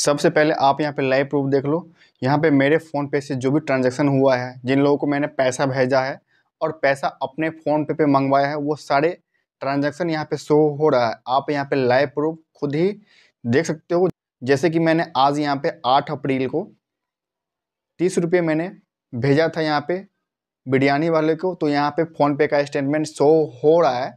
सबसे पहले आप यहाँ पे लाइव प्रूफ देख लो यहाँ पे मेरे फ़ोन पे से जो भी ट्रांजैक्शन हुआ है जिन लोगों को मैंने पैसा भेजा है और पैसा अपने फ़ोन पे पे मंगवाया है वो सारे ट्रांजैक्शन यहाँ पे शो हो रहा है आप यहाँ पे लाइव प्रूफ खुद ही देख सकते हो जैसे कि मैंने आज यहाँ पे आठ अप्रैल को तीस रुपये मैंने भेजा था यहाँ पे बिरयानी वाले को तो यहाँ पे फ़ोनपे का स्टेटमेंट शो हो रहा है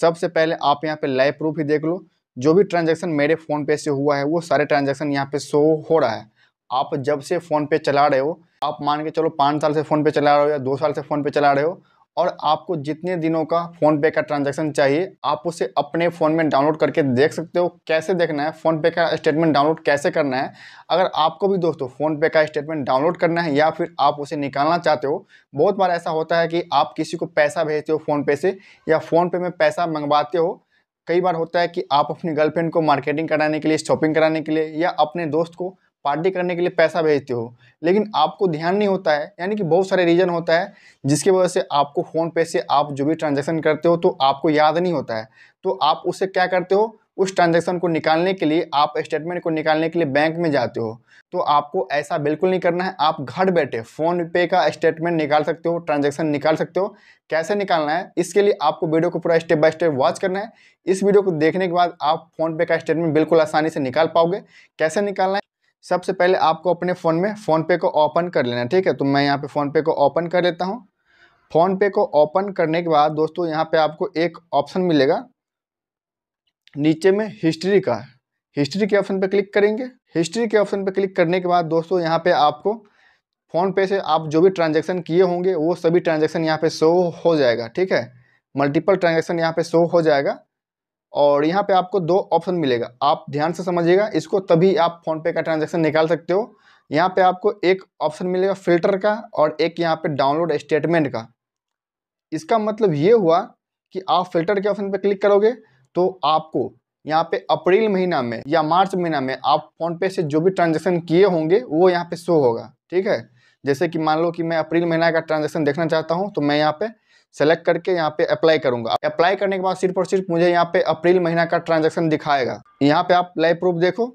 सबसे पहले आप यहाँ पे लाइव प्रूफ ही देख लो जो भी ट्रांजेक्शन मेरे फ़ोन पे से हुआ है वो सारे ट्रांजेक्शन यहाँ पे शो हो रहा है आप जब से फ़ोन पे चला रहे हो आप मान के चलो पाँच साल से फ़ोन पे चला रहे हो या दो साल से फ़ोन पे चला रहे हो और आपको जितने दिनों का फ़ोन पे का ट्रांजेक्शन चाहिए आप उसे अपने फ़ोन में डाउनलोड करके देख सकते हो कैसे देखना है फ़ोन पे का स्टेटमेंट डाउनलोड कैसे करना है अगर आपको भी दोस्तों फ़ोन पे का स्टेटमेंट डाउनलोड करना है या फिर आप उसे निकालना चाहते हो बहुत बार ऐसा होता है कि आप किसी को पैसा भेजते हो फ़ोनपे से या फ़ोनपे में पैसा मंगवाते हो कई बार होता है कि आप अपनी गर्लफ्रेंड को मार्केटिंग कराने के लिए शॉपिंग कराने के लिए या अपने दोस्त को पार्टी करने के लिए पैसा भेजते हो लेकिन आपको ध्यान नहीं होता है यानी कि बहुत सारे रीज़न होता है जिसकी वजह से आपको फ़ोन पे से आप जो भी ट्रांजैक्शन करते हो तो आपको याद नहीं होता है तो आप उससे क्या करते हो उस ट्रांजेक्शन को निकालने के लिए आप स्टेटमेंट को निकालने के लिए बैंक में जाते हो तो आपको ऐसा बिल्कुल नहीं करना है आप घर बैठे फ़ोन पे का स्टेटमेंट निकाल सकते हो ट्रांजेक्शन निकाल सकते हो कैसे निकालना है इसके लिए आपको वीडियो को पूरा स्टेप बाय स्टेप वॉच करना है इस वीडियो को देखने के बाद आप फ़ोन पे का स्टेटमेंट बिल्कुल आसानी से निकाल पाओगे कैसे निकालना है सबसे पहले आपको अपने फ़ोन में फ़ोनपे को ओपन कर लेना है ठीक है तो मैं यहाँ पे फ़ोनपे को ओपन कर लेता हूँ फ़ोनपे को ओपन करने के बाद दोस्तों यहाँ पे आपको एक ऑप्शन मिलेगा नीचे में हिस्ट्री का है हिस्ट्री के ऑप्शन पर क्लिक करेंगे हिस्ट्री के ऑप्शन पर क्लिक करने के बाद दोस्तों यहाँ पे आपको फ़ोनपे से आप जो भी ट्रांजैक्शन किए होंगे वो सभी ट्रांजैक्शन यहाँ पे शो हो जाएगा ठीक है मल्टीपल ट्रांजैक्शन यहाँ पे शो हो जाएगा और यहाँ पे आपको दो ऑप्शन मिलेगा आप ध्यान से समझिएगा इसको तभी आप फ़ोनपे का ट्रांजेक्शन निकाल सकते हो यहाँ पे आपको एक ऑप्शन मिलेगा फ़िल्टर का और एक यहाँ पे डाउनलोड स्टेटमेंट का इसका मतलब ये हुआ कि आप फ़िल्टर के ऑप्शन पर क्लिक करोगे तो आपको यहाँ पे अप्रैल महीना में या मार्च महीना में आप फ़ोनपे से जो भी ट्रांजेक्शन किए होंगे वो यहाँ पे शो होगा ठीक है जैसे कि मान लो कि मैं अप्रैल महीना का ट्रांजेक्शन देखना चाहता हूँ तो मैं यहाँ पे सेलेक्ट करके यहाँ पे अप्लाई करूँगा अप्लाई करने के बाद सिर्फ और सिर्फ मुझे यहाँ पे अप्रैल महीना का ट्रांजेक्शन दिखाएगा यहाँ पे आप लाइव प्रूफ देखो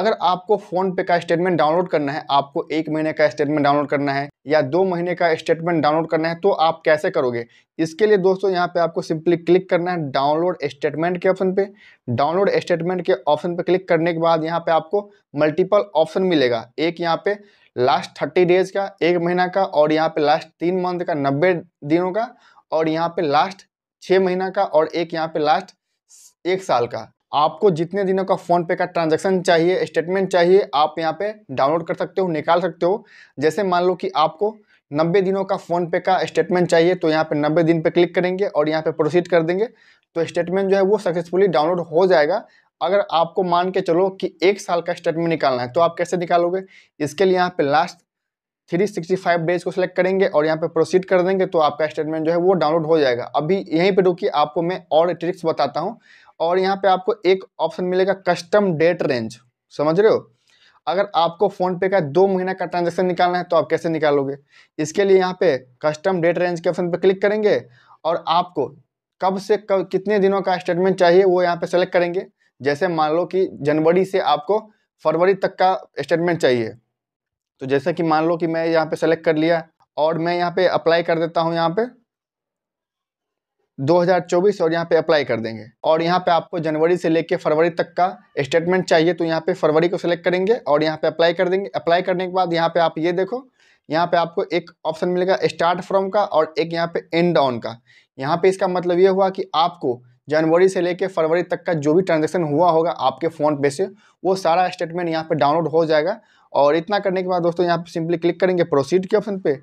अगर आपको फ़ोन पे का स्टेटमेंट डाउनलोड करना है आपको एक महीने का स्टेटमेंट डाउनलोड करना है या दो महीने का स्टेटमेंट डाउनलोड करना है तो आप कैसे करोगे इसके लिए दोस्तों यहाँ पे आपको सिंपली क्लिक करना है डाउनलोड स्टेटमेंट के ऑप्शन पे डाउनलोड स्टेटमेंट के ऑप्शन पे क्लिक करने के बाद यहाँ पे आपको मल्टीपल ऑप्शन मिलेगा एक यहाँ पे लास्ट थर्टी डेज का एक महीना का और यहाँ पे लास्ट तीन मंथ का नब्बे दिनों का और यहाँ पे लास्ट छः महीना का और एक यहाँ पे लास्ट एक साल का आपको जितने दिनों का फ़ोन पे का ट्रांजैक्शन चाहिए स्टेटमेंट चाहिए आप यहाँ पे डाउनलोड कर सकते हो निकाल सकते हो जैसे मान लो कि आपको नब्बे दिनों का फ़ोन पे का स्टेटमेंट चाहिए तो यहाँ पे नब्बे दिन पे क्लिक करेंगे और यहाँ पे प्रोसीड कर देंगे तो स्टेटमेंट जो है वो सक्सेसफुली डाउनलोड हो जाएगा अगर आपको मान के चलो कि एक साल का स्टेटमेंट निकालना है तो आप कैसे निकालोगे इसके लिए यहाँ पे last three sixty five days को सिलेक्ट करेंगे और यहाँ पे प्रोसीड कर देंगे तो आपका स्टेटमेंट जो है वो डाउनलोड हो जाएगा अभी यहीं पे रुकिए आपको मैं और ट्रिक्स बताता हूँ और यहाँ पे आपको एक ऑप्शन मिलेगा कस्टम डेट रेंज समझ रहे हो अगर आपको फ़ोनपे का दो महीना का ट्रांजेक्शन निकालना है तो आप कैसे निकालोगे इसके लिए यहाँ पे कस्टम डेट रेंज के ऑप्शन पे क्लिक करेंगे और आपको कब से कब कितने दिनों का स्टेटमेंट चाहिए वो यहाँ पे सेलेक्ट करेंगे जैसे मान लो कि जनवरी से आपको फरवरी तक का स्टेटमेंट चाहिए तो जैसे कि मान लो कि मैं यहाँ पे सेलेक्ट कर लिया और मैं यहाँ पे अप्लाई कर देता हूँ यहाँ पे 2024 और यहाँ पे अप्लाई कर देंगे और यहाँ पे आपको जनवरी से लेके फरवरी तक का स्टेटमेंट चाहिए तो यहाँ पे फरवरी को सिलेक्ट करेंगे और यहाँ पे अप्लाई कर देंगे अप्लाई करने के बाद यहाँ पे आप ये देखो यहाँ पे आपको एक ऑप्शन मिलेगा स्टार्ट फ्रॉम का और एक यहाँ पे एंड ऑन का यहाँ पे इसका मतलब ये हुआ कि आपको जनवरी से लेके फरवरी तक का जो भी ट्रांजेक्शन हुआ होगा आपके फ़ोन पे से वो सारा स्टेटमेंट यहाँ पे डाउनलोड हो जाएगा और इतना करने के बाद दोस्तों यहाँ पे सिंपली क्लिक करेंगे प्रोसीड के ऑप्शन पे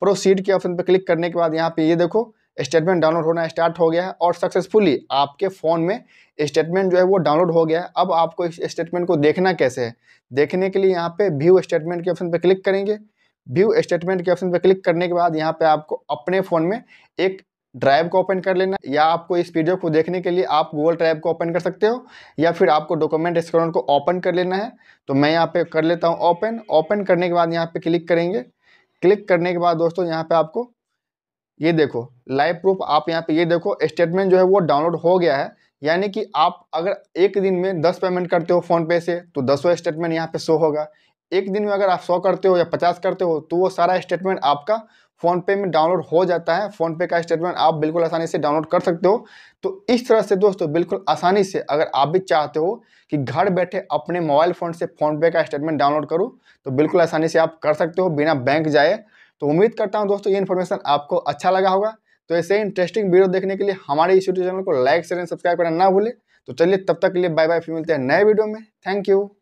प्रोसीड के ऑप्शन पे क्लिक करने के बाद यहाँ पे ये देखो स्टेटमेंट डाउनलोड होना स्टार्ट हो गया है और सक्सेसफुली आपके फ़ोन में स्टेटमेंट जो है वो डाउनलोड हो गया है अब आपको इस स्टेटमेंट को देखना कैसे है देखने के लिए यहाँ पे व्यू स्टेटमेंट के ऑप्शन पर क्लिक करेंगे व्यू स्टेटमेंट के ऑप्शन पर क्लिक करने के बाद यहाँ पे आपको अपने फ़ोन में एक ड्राइव को ओपन कर लेना या आपको इस वीडियो को देखने के लिए आप गूगल ड्राइव को ओपन कर सकते हो या फिर आपको डॉक्यूमेंट स्कैनर को ओपन कर लेना है तो मैं यहाँ पर कर लेता हूँ ओपन ओपन करने के बाद यहाँ पे क्लिक करेंगे क्लिक करने के बाद दोस्तों यहाँ पर आपको ये देखो लाइव प्रूफ आप यहाँ पे ये देखो स्टेटमेंट जो है वो डाउनलोड हो गया है यानी कि आप अगर एक दिन में दस पेमेंट करते हो फोन पे से तो दसों स्टेटमेंट यहाँ पे शो होगा एक दिन में अगर आप सौ करते हो या पचास करते हो तो वो सारा स्टेटमेंट आपका फ़ोनपे में डाउनलोड हो जाता है फ़ोनपे का स्टेटमेंट आप बिल्कुल आसानी से डाउनलोड कर सकते हो तो इस तरह से दोस्तों बिल्कुल आसानी से अगर आप भी चाहते हो कि घर बैठे अपने मोबाइल फ़ोन से फ़ोनपे का स्टेटमेंट डाउनलोड करो तो बिल्कुल आसानी से आप कर सकते हो बिना बैंक जाए तो उम्मीद करता हूँ दोस्तों ये इन्फॉर्मेशन आपको अच्छा लगा होगा तो ऐसे इंटरेस्टिंग वीडियो देखने के लिए हमारे इस यूट्यूब चैनल को लाइक शेयर एंड सब्सक्राइब करना ना भूलें तो चलिए तब तक के लिए बाय बाय फिर मिलते हैं नए वीडियो में थैंक यू